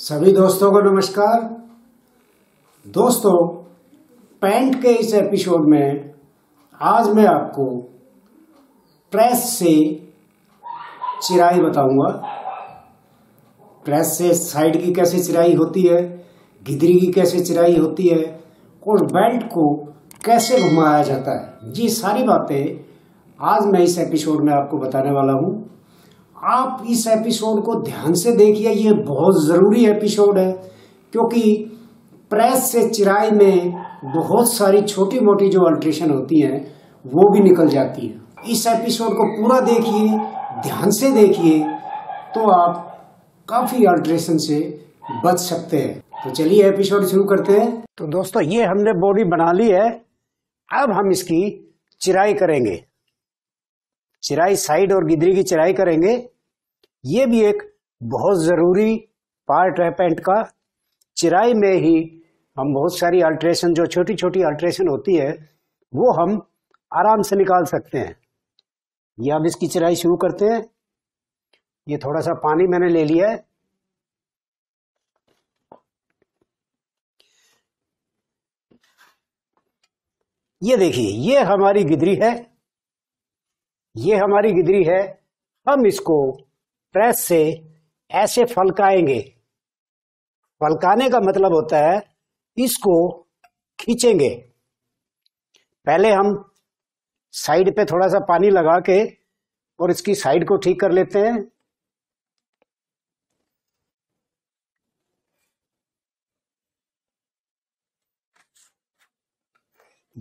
सभी दोस्तों को नमस्कार दोस्तों पैंट के इस एपिसोड में आज मैं आपको प्रेस से चिराई बताऊंगा प्रेस से साइड की कैसे चिराई होती है गिदरी की कैसे चिराई होती है और बेल्ट को कैसे घुमाया जाता है ये सारी बातें आज मैं इस एपिसोड में आपको बताने वाला हूँ आप इस एपिसोड को ध्यान से देखिए ये बहुत ज़रूरी एपिसोड है क्योंकि प्रेस से चिराई में बहुत सारी छोटी मोटी जो अल्ट्रेशन होती हैं वो भी निकल जाती है इस एपिसोड को पूरा देखिए ध्यान से देखिए तो आप काफ़ी अल्ट्रेशन से बच सकते हैं तो चलिए एपिसोड शुरू करते हैं तो दोस्तों ये हमने बॉडी बना ली है अब हम इसकी चिराई करेंगे चिराई साइड और गिदरी की चिराई करेंगे ये भी एक बहुत ज़रूरी पार्ट है पेंट का चिराई में ही हम बहुत सारी अल्ट्रेशन जो छोटी छोटी अल्ट्रेशन होती है वो हम आराम से निकाल सकते हैं ये अब इसकी चिराई शुरू करते हैं ये थोड़ा सा पानी मैंने ले लिया है ये देखिए ये हमारी गिदरी है ये हमारी गिदरी है हम इसको प्रेस से ऐसे फलकाएंगे फलकाने का मतलब होता है इसको खींचेंगे पहले हम साइड पे थोड़ा सा पानी लगा के और इसकी साइड को ठीक कर लेते हैं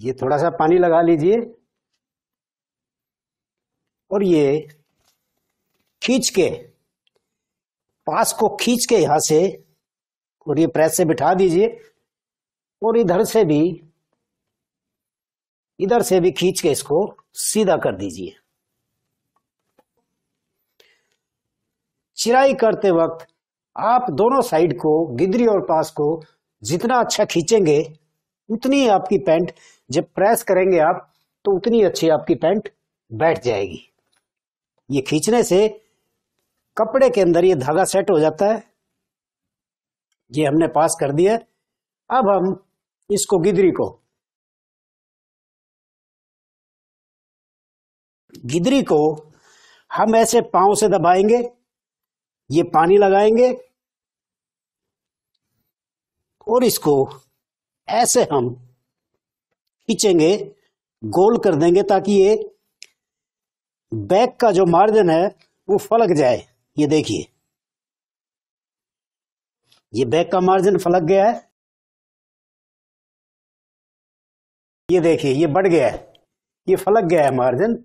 ये थोड़ा सा पानी लगा लीजिए और ये खींच के पास को खींच के यहां से और ये प्रेस से बिठा दीजिए और इधर से भी इधर से भी खींच के इसको सीधा कर दीजिए चिराई करते वक्त आप दोनों साइड को गिदरी और पास को जितना अच्छा खींचेंगे उतनी आपकी पैंट जब प्रेस करेंगे आप तो उतनी अच्छी आपकी पैंट बैठ जाएगी ये खींचने से कपड़े के अंदर ये धागा सेट हो जाता है ये हमने पास कर दिया अब हम इसको गिदरी को गिदरी को हम ऐसे पांव से दबाएंगे ये पानी लगाएंगे और इसको ऐसे हम खींचेंगे गोल कर देंगे ताकि ये बैक का जो मार्जिन है वो फलक जाए ये देखिए ये बैक का मार्जिन फलक गया है ये देखिए ये बढ़ गया है ये फलक गया है मार्जिन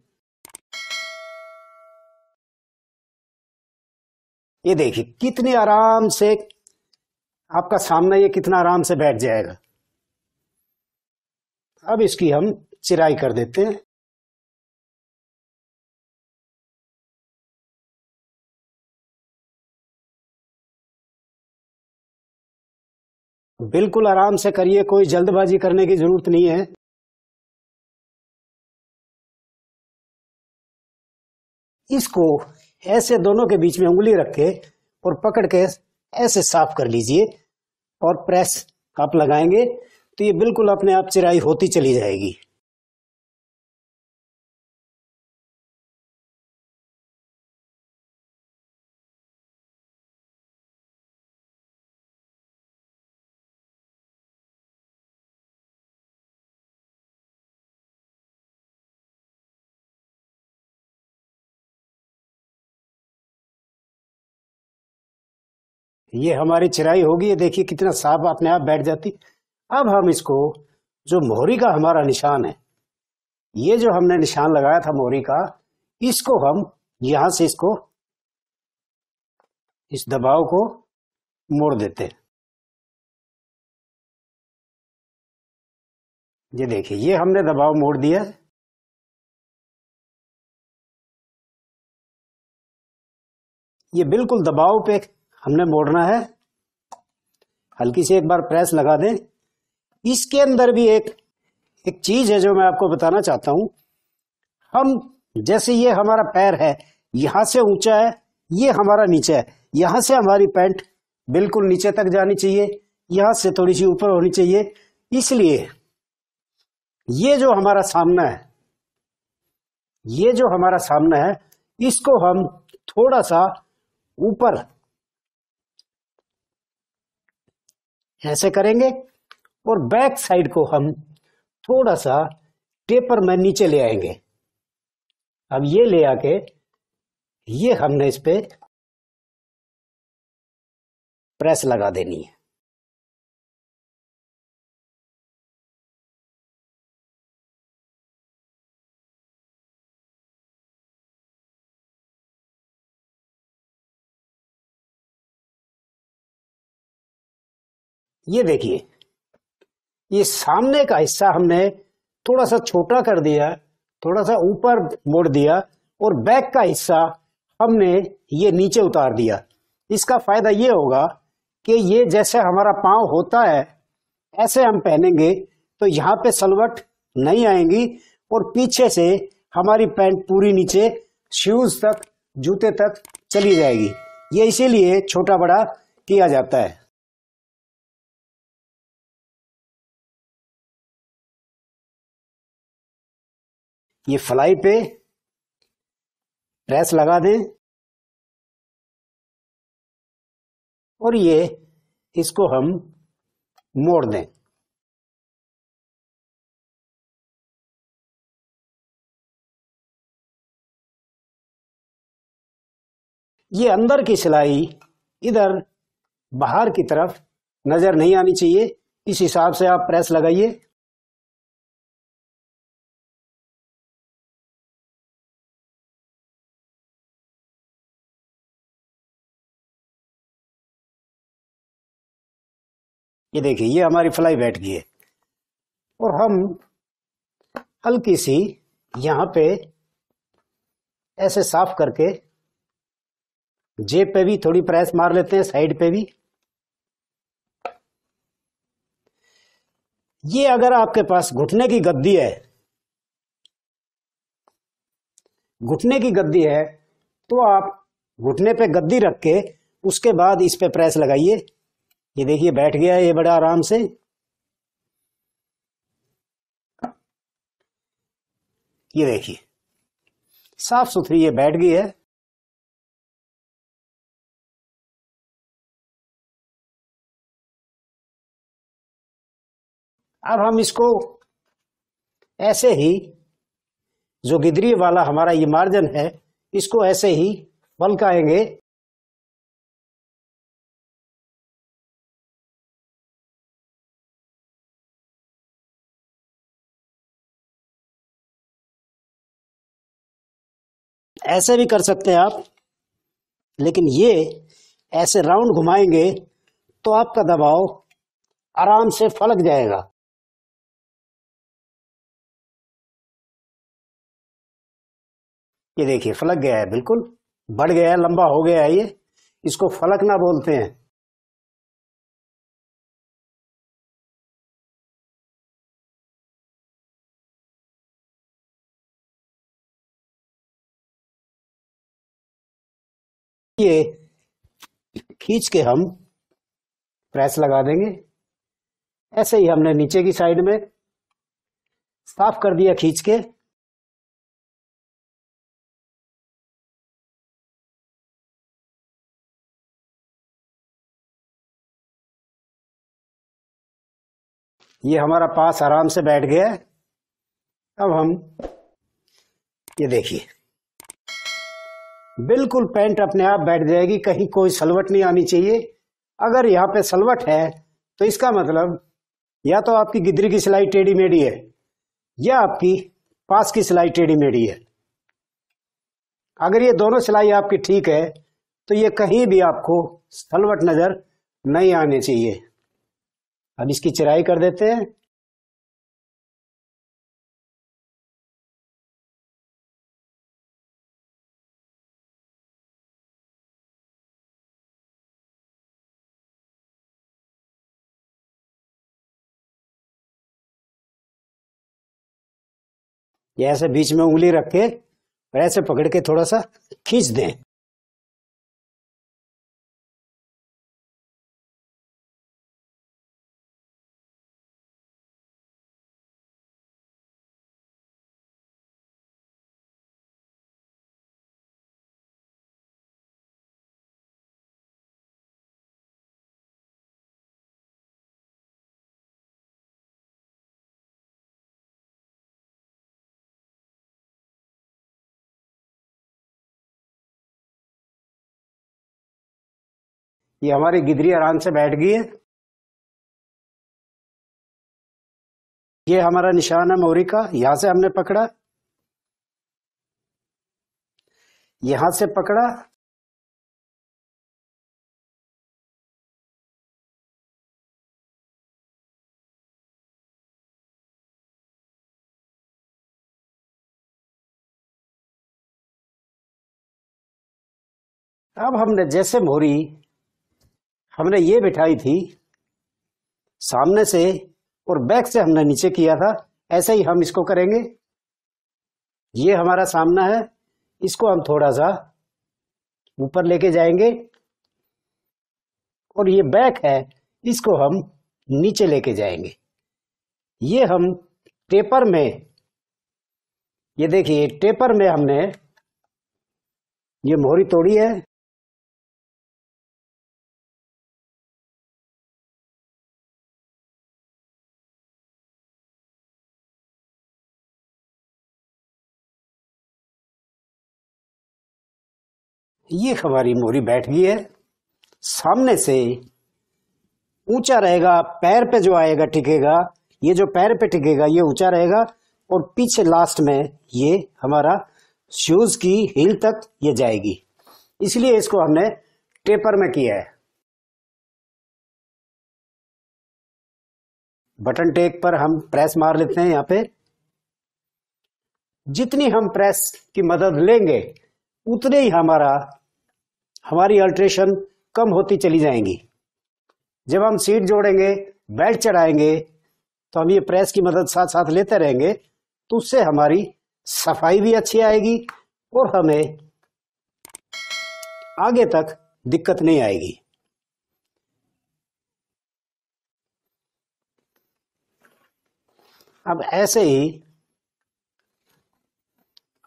ये देखिए कितने आराम से आपका सामना ये कितना आराम से बैठ जाएगा अब इसकी हम चिराई कर देते हैं बिल्कुल आराम से करिए कोई जल्दबाजी करने की जरूरत नहीं है इसको ऐसे दोनों के बीच में उंगली रख के और पकड़ के ऐसे साफ कर लीजिए और प्रेस आप लगाएंगे तो ये बिल्कुल अपने आप चिराई होती चली जाएगी ये हमारी चिराई होगी ये देखिए कितना साफ अपने आप बैठ जाती अब हम इसको जो मोहरी का हमारा निशान है ये जो हमने निशान लगाया था मोहरी का इसको हम यहां से इसको इस दबाव को मोड़ देते हैं ये देखिए ये हमने दबाव मोड़ दिया ये बिल्कुल दबाव पे हमने मोड़ना है हल्की से एक बार प्रेस लगा दें इसके अंदर भी एक एक चीज है जो मैं आपको बताना चाहता हूं हम जैसे ये हमारा पैर है यहां से ऊंचा है ये हमारा नीचे है यहां से हमारी पैंट बिल्कुल नीचे तक जानी चाहिए यहां से थोड़ी सी ऊपर होनी चाहिए इसलिए ये जो हमारा सामना है ये जो हमारा सामना है इसको हम थोड़ा सा ऊपर ऐसे करेंगे और बैक साइड को हम थोड़ा सा टेपर में नीचे ले आएंगे अब ये ले आके ये हमने इस पे प्रेस लगा देनी है ये देखिए ये सामने का हिस्सा हमने थोड़ा सा छोटा कर दिया थोड़ा सा ऊपर मोड़ दिया और बैक का हिस्सा हमने ये नीचे उतार दिया इसका फायदा ये होगा कि ये जैसे हमारा पांव होता है ऐसे हम पहनेंगे तो यहाँ पे सलवट नहीं आएंगी और पीछे से हमारी पैंट पूरी नीचे शूज तक जूते तक चली जाएगी ये इसीलिए छोटा बड़ा किया जाता है ये फ्लाई पे प्रेस लगा दें और ये इसको हम मोड़ दें ये अंदर की सिलाई इधर बाहर की तरफ नजर नहीं आनी चाहिए इस हिसाब से आप प्रेस लगाइए ये देखिए ये हमारी फ्लाई बैठ गई है और हम हल्की सी यहाँ पे ऐसे साफ करके जेब पे भी थोड़ी प्रेस मार लेते हैं साइड पे भी ये अगर आपके पास घुटने की गद्दी है घुटने की गद्दी है तो आप घुटने पे गद्दी रख के उसके बाद इस पे प्रेस लगाइए ये देखिए बैठ गया ये बड़ा आराम से ये देखिए साफ सुथरी ये बैठ गई है अब हम इसको ऐसे ही जो गिदरी वाला हमारा ये मार्जिन है इसको ऐसे ही बलकाएंगे ऐसे भी कर सकते हैं आप लेकिन ये ऐसे राउंड घुमाएंगे तो आपका दबाव आराम से फलक जाएगा ये देखिए फलक गया है बिल्कुल बढ़ गया है लंबा हो गया है ये इसको फलकना बोलते हैं ये खींच के हम प्रेस लगा देंगे ऐसे ही हमने नीचे की साइड में साफ कर दिया खींच के ये हमारा पास आराम से बैठ गया है अब हम ये देखिए बिल्कुल पैंट अपने आप बैठ जाएगी कहीं कोई सलवट नहीं आनी चाहिए अगर यहाँ पे सलवट है तो इसका मतलब या तो आपकी गिदरी की सिलाई टेढ़ी मेढ़ी है या आपकी पास की सिलाई टेढ़ी मेढ़ी है अगर ये दोनों सिलाई आपकी ठीक है तो ये कहीं भी आपको सलवट नजर नहीं आने चाहिए अब इसकी चिराई कर देते हैं ये ऐसे बीच में उंगली रख के ऐसे पकड़ के थोड़ा सा खींच दें ये हमारी गिदरी आराम से बैठ गई है ये हमारा निशान है मोरी का यहां से हमने पकड़ा यहां से पकड़ा अब हमने जैसे मोरी हमने ये बिठाई थी सामने से और बैक से हमने नीचे किया था ऐसे ही हम इसको करेंगे ये हमारा सामना है इसको हम थोड़ा सा ऊपर लेके जाएंगे और ये बैक है इसको हम नीचे लेके जाएंगे ये हम टेपर में ये देखिए टेपर में हमने ये मोहरी तोड़ी है ये हमारी मोरी बैठ गई है सामने से ऊंचा रहेगा पैर पे जो आएगा टिकेगा ये जो पैर पे टिकेगा ये ऊंचा रहेगा और पीछे लास्ट में ये हमारा शूज की हील तक ये जाएगी इसलिए इसको हमने टेपर में किया है बटन टेक पर हम प्रेस मार लेते हैं यहां पे जितनी हम प्रेस की मदद लेंगे उतने ही हमारा हमारी अल्ट्रेशन कम होती चली जाएंगी जब हम सीट जोड़ेंगे बेल्ट चढ़ाएंगे तो हम ये प्रेस की मदद साथ साथ लेते रहेंगे तो उससे हमारी सफाई भी अच्छी आएगी और हमें आगे तक दिक्कत नहीं आएगी अब ऐसे ही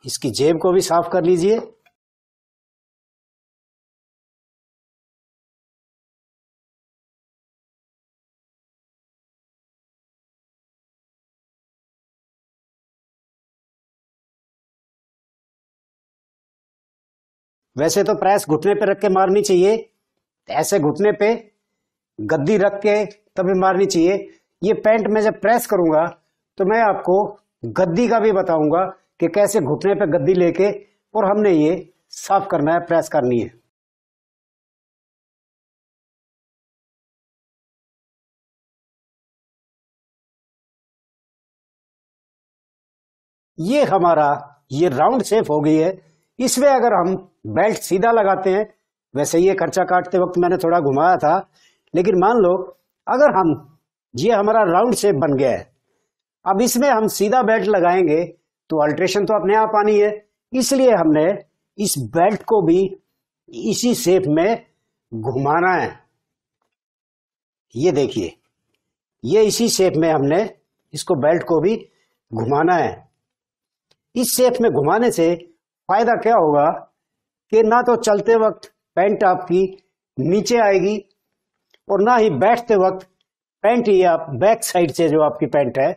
इसकी जेब को भी साफ कर लीजिए वैसे तो प्रेस घुटने पे रख के मारनी चाहिए ऐसे घुटने पे गद्दी रख के तभी मारनी चाहिए ये पैंट में जब प्रेस करूंगा तो मैं आपको गद्दी का भी बताऊंगा कि कैसे घुटने पे गद्दी लेके और हमने ये साफ करना है प्रेस करनी है ये हमारा ये राउंड शेप हो गई है इसमें अगर हम बेल्ट सीधा लगाते हैं वैसे ये खर्चा काटते वक्त मैंने थोड़ा घुमाया था लेकिन मान लो अगर हम ये हमारा राउंड शेप बन गया है अब इसमें हम सीधा बेल्ट लगाएंगे तो अल्ट्रेशन तो अपने आप आनी है इसलिए हमने इस बेल्ट को भी इसी शेप में घुमाना है ये देखिए ये इसी शेप में हमने इसको बेल्ट को भी घुमाना है इस शेप में घुमाने से फायदा क्या होगा कि ना तो चलते वक्त पैंट आपकी नीचे आएगी और ना ही बैठते वक्त पैंट ही आप बैक साइड से जो आपकी पैंट है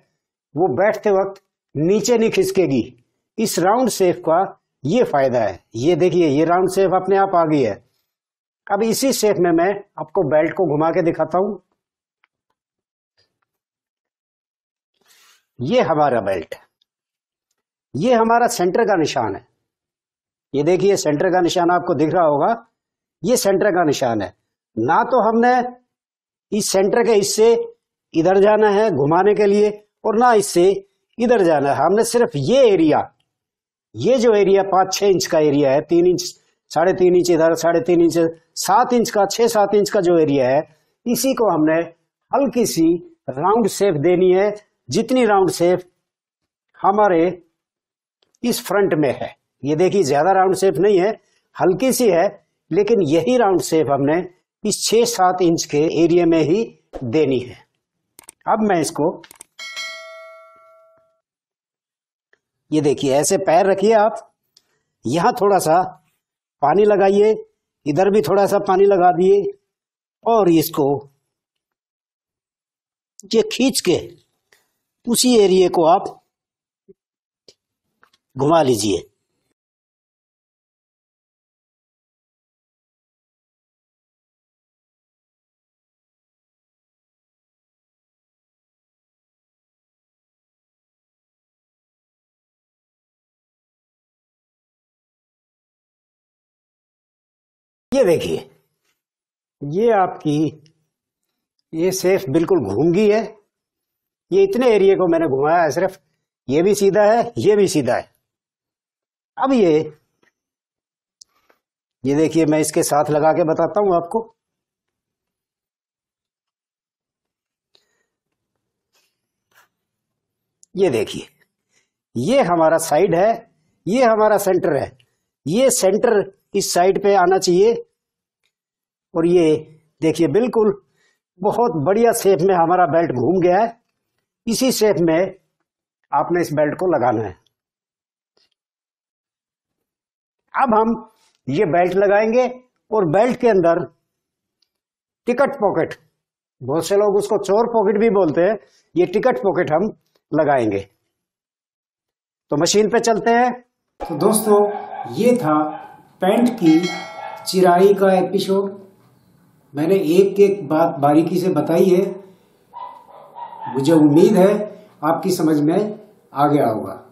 वो बैठते वक्त नीचे नहीं खिसकेगी इस राउंड सेफ का ये फायदा है ये देखिए ये राउंड सेफ अपने आप आ गई है अब इसी सेफ में मैं आपको बेल्ट को घुमा के दिखाता हूं ये हमारा बेल्ट ये हमारा सेंटर का निशान है ये देखिए सेंटर का निशान आपको दिख रहा होगा ये सेंटर का निशान है ना तो हमने इस सेंटर के इससे इधर जाना है घुमाने के लिए और ना इससे इधर जाना है हमने सिर्फ ये एरिया ये जो एरिया पांच छह इंच का एरिया है तीन इंच साढ़े तीन इंच इधर साढ़े तीन इंच सात इंच का छह सात इंच का जो एरिया है इसी को हमने हल्की सी राउंड शेप देनी है जितनी राउंड शेप हमारे इस फ्रंट में है ये देखिए ज्यादा राउंड शेप नहीं है हल्की सी है लेकिन यही राउंड शेप हमने इस छह सात इंच के एरिया में ही देनी है अब मैं इसको ये देखिए ऐसे पैर रखिए आप यहां थोड़ा सा पानी लगाइए इधर भी थोड़ा सा पानी लगा दिए और इसको ये खींच के उसी एरिया को आप घुमा लीजिए ये देखिए ये आपकी ये सेफ बिल्कुल घूंगी है ये इतने एरिया को मैंने घुमाया है सिर्फ ये भी सीधा है ये भी सीधा है अब ये ये देखिए मैं इसके साथ लगा के बताता हूं आपको ये देखिए ये हमारा साइड है ये हमारा सेंटर है ये सेंटर इस साइड पे आना चाहिए और ये देखिए बिल्कुल बहुत बढ़िया शेप में हमारा बेल्ट घूम गया है इसी शेप में आपने इस बेल्ट को लगाना है अब हम ये बेल्ट लगाएंगे और बेल्ट के अंदर टिकट पॉकेट बहुत से लोग उसको चोर पॉकेट भी बोलते हैं ये टिकट पॉकेट हम लगाएंगे तो मशीन पे चलते हैं तो दोस्तों ये था पैंट की चिराई का एपिसोड मैंने एक एक बात बारीकी से बताई है मुझे उम्मीद है आपकी समझ में आ गया होगा